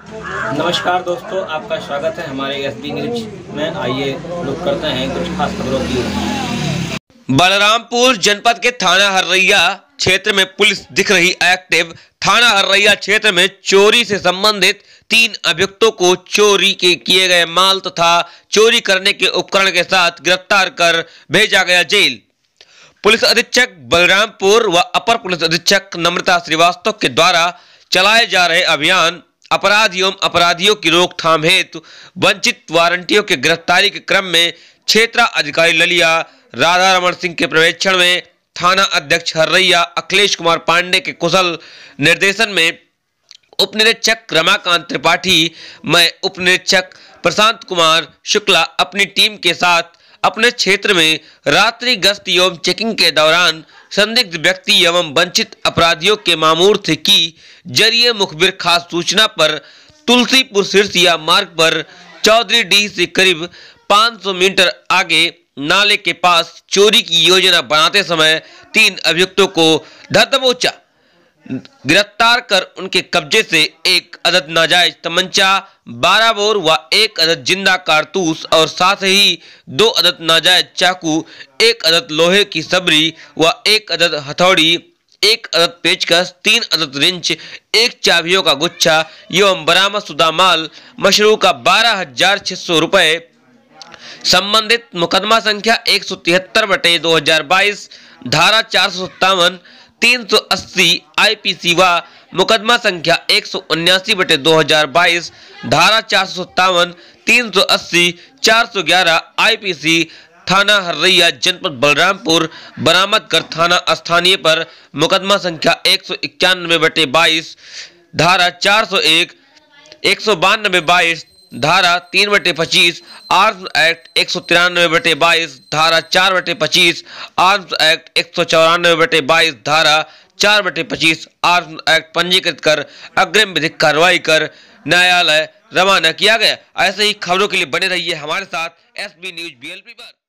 नमस्कार दोस्तों आपका स्वागत है हमारे एस बी न्यूज में आइए लुक करते हैं कुछ खास खबरों की बलरामपुर जनपद के थाना हर्रैया क्षेत्र में पुलिस दिख रही एक्टिव थाना हर्रैया क्षेत्र में चोरी से संबंधित तीन अभियुक्तों को चोरी के किए गए माल तथा चोरी करने के उपकरण के साथ गिरफ्तार कर भेजा गया जेल पुलिस अधीक्षक बलरामपुर व अपर पुलिस अधीक्षक नम्रता श्रीवास्तव के द्वारा चलाए जा रहे अभियान अपराध एवं अपराधियों की रोकथाम हेतु वंचित वारंटियों के गिरफ्तारी के क्रम में क्षेत्रा अधिकारी ललिया राधा रमन सिंह के प्रवेक्षण में थाना अध्यक्ष हर्रैया अखिलेश कुमार पांडे के कुशल निर्देशन में उप निरीक्षक रमाकांत त्रिपाठी में उप निरीक्षक प्रशांत कुमार शुक्ला अपनी टीम के साथ अपने क्षेत्र में रात्रि गश्त एवं चेकिंग के दौरान संदिग्ध व्यक्ति एवं वंचित अपराधियों के मामूर्थ की जरिए मुखबिर खास सूचना पर तुलसीपुर सिरसिया मार्ग पर चौधरी डी से करीब 500 मीटर आगे नाले के पास चोरी की योजना बनाते समय तीन अभियुक्तों को धर दबोचा गिरफ्तार कर उनके कब्जे से एक अदद नाजायज तमंचा बारह बोर व एक अदद जिंदा कारतूस और साथ ही दो अदद नाजायज चाकू एक अदद लोहे की सबरी व एक अदद हथौड़ी एक अदद पेचकस तीन अदद रिंच एक चाबियों का गुच्छा एवं बरामद शुदा माल मशरू का बारह हजार छः सौ रुपये संबंधित मुकदमा संख्या एक सौ तिहत्तर बटे दो हजार बाईस धारा चार सौ सत्तावन 380 आईपीसी व मुकदमा संख्या एक सौ उन्यासी बटे दो हजार बाईस धारा चार सौ सत्तावन तीन सौ अस्सी चार सौ ग्यारह आई पी सी थाना हर्रैया जनपद बलरामपुर बरामद कर थाना स्थानीय पर मुकदमा संख्या एक सौ इक्यानवे बटे बाईस धारा चार सौ एक एक सौ बानवे बाईस धारा तीन बटे पच्चीस आर्म्स एक्ट एक सौ तिरानवे बटे बाईस धारा चार बटे पच्चीस आर्म्स एक्ट एक सौ चौरानवे बटे बाईस धारा चार बटे पच्चीस आर्म्स एक्ट पंजीकृत कर अग्रिम विधिक कार्रवाई कर न्यायालय रवाना किया गया ऐसे ही खबरों के लिए बने रहिए हमारे साथ एस न्यूज बी पर